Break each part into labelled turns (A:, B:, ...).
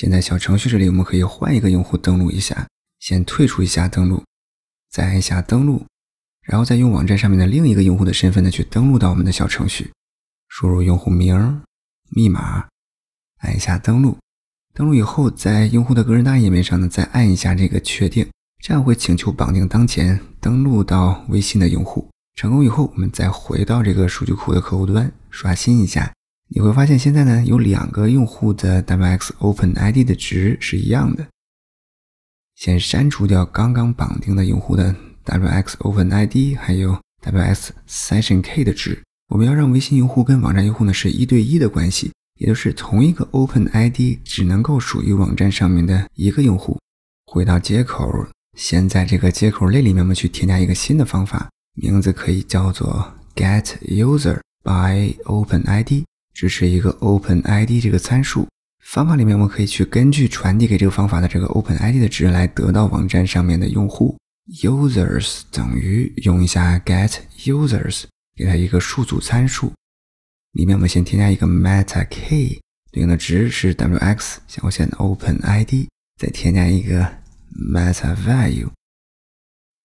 A: 现在小程序这里，我们可以换一个用户登录一下。先退出一下登录，再按一下登录，然后再用网站上面的另一个用户的身份呢去登录到我们的小程序。输入用户名、密码，按一下登录。登录以后，在用户的个人大页面上呢，再按一下这个确定，这样会请求绑定当前登录到微信的用户。成功以后，我们再回到这个数据库的客户端刷新一下。你会发现现在呢，有两个用户的 wx open id 的值是一样的。先删除掉刚刚绑定的用户的 wx open id，还有 wx session k 的值。我们要让微信用户跟网站用户呢是一对一的关系，也就是同一个 open id 只能够属于网站上面的一个用户。回到接口，先在这个接口类里面们去添加一个新的方法，名字可以叫做 get user by open id。支持一个 open ID 这个参数方法里面，我们可以去根据传递给这个方法的这个 open ID 的值来得到网站上面的用户 users 等于用一下 get users 给它一个数组参数，里面我们先添加一个 meta key 对应的值是 wx 小线的 open ID，再添加一个 meta value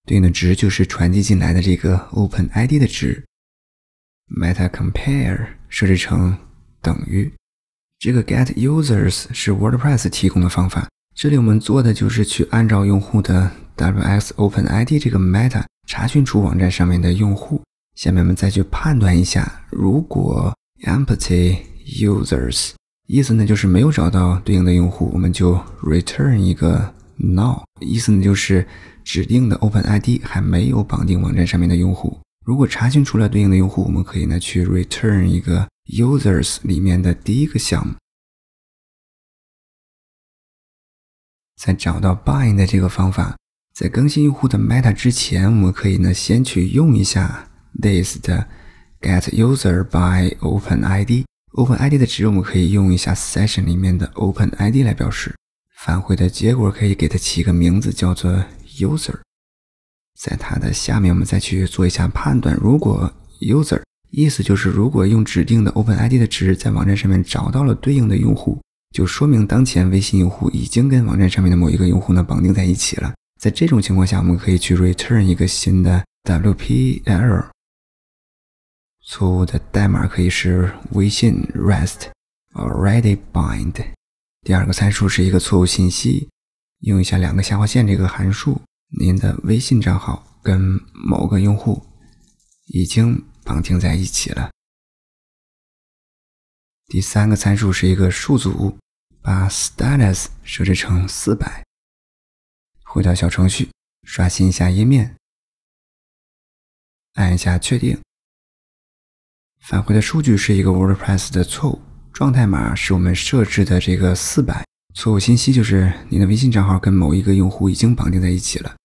A: 对应的值就是传递进来的这个 open ID 的值 meta compare。设置成等于这个 get users 是 WordPress 提供的方法。这里我们做的就是去按照用户的 wx_open_id 这个 meta 查询出网站上面的用户。下面我们再去判断一下，如果 empty users，意思呢就是没有找到对应的用户，我们就 return 一个 null，意思呢就是指定的 open ID 还没有绑定网站上面的用户。如果查询出来对应的用户，我们可以呢去 return 一个 users 里面的第一个项目。在找到 bind 的这个方法，在更新用户的 meta 之前，我们可以呢先去用一下 this 的 get user by open id。open id 的值我们可以用一下 session 里面的 open id 来表示。返回的结果可以给它起个名字叫做 user。在它的下面，我们再去做一下判断。如果 user 意思就是如果用指定的 open ID 的值在网站上面找到了对应的用户，就说明当前微信用户已经跟网站上面的某一个用户呢绑定在一起了。在这种情况下，我们可以去 return 一个新的 WP l 错误的代码，可以是微信 rest already bind。第二个参数是一个错误信息，用一下两个下划线这个函数。您的微信账号跟某个用户已经绑定在一起了。第三个参数是一个数组，把 status 设置成400。回到小程序，刷新一下页面，按一下确定。返回的数据是一个 WordPress 的错误，状态码是我们设置的这个400，错误信息就是您的微信账号跟某一个用户已经绑定在一起了。